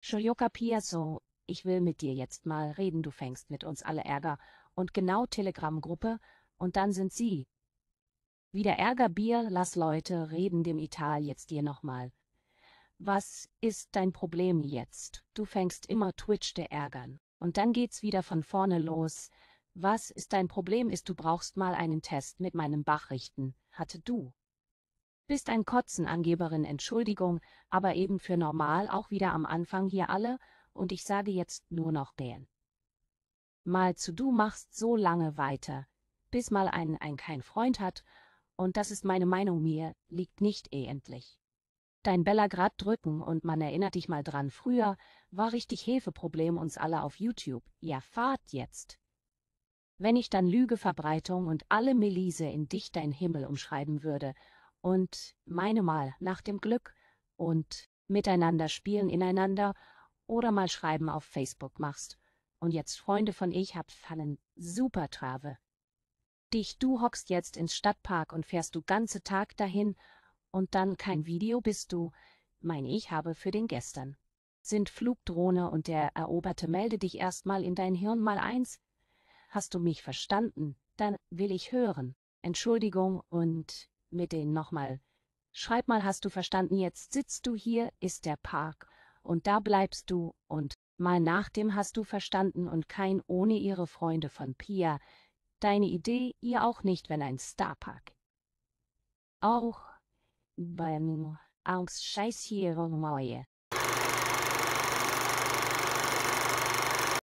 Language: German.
Shoyoka Piasso, ich will mit dir jetzt mal reden, du fängst mit uns alle Ärger und genau Telegram-Gruppe, und dann sind sie. Wieder Ärger, Bier, lass Leute reden dem Ital jetzt dir nochmal. Was ist dein Problem jetzt? Du fängst immer Twitch der Ärgern. Und dann geht's wieder von vorne los. Was ist dein Problem ist, du brauchst mal einen Test mit meinem Bachrichten, hatte du bist ein Kotzenangeberin, Entschuldigung, aber eben für normal auch wieder am Anfang hier alle, und ich sage jetzt nur noch den. Mal zu du machst so lange weiter, bis mal ein ein kein Freund hat, und das ist meine Meinung mir, liegt nicht eh endlich. Dein Bella grad drücken und man erinnert dich mal dran, früher war richtig Hefeproblem uns alle auf YouTube, ja fahrt jetzt. Wenn ich dann Lügeverbreitung und alle Melise in dich dein Himmel umschreiben würde, und meine mal nach dem Glück und miteinander spielen ineinander oder mal schreiben auf Facebook machst. Und jetzt Freunde von ich hab fallen, super Trave. Dich du hockst jetzt ins Stadtpark und fährst du ganze Tag dahin und dann kein Video bist du, mein ich habe für den gestern. Sind Flugdrohne und der Eroberte melde dich erstmal in dein Hirn mal eins. Hast du mich verstanden, dann will ich hören. Entschuldigung und mit denen nochmal. Schreib mal, hast du verstanden, jetzt sitzt du hier, ist der Park, und da bleibst du, und mal nach dem hast du verstanden und kein ohne ihre Freunde von Pia. Deine Idee, ihr auch nicht, wenn ein Starpark. Auch beim Angst scheiß hier oh, Mauer.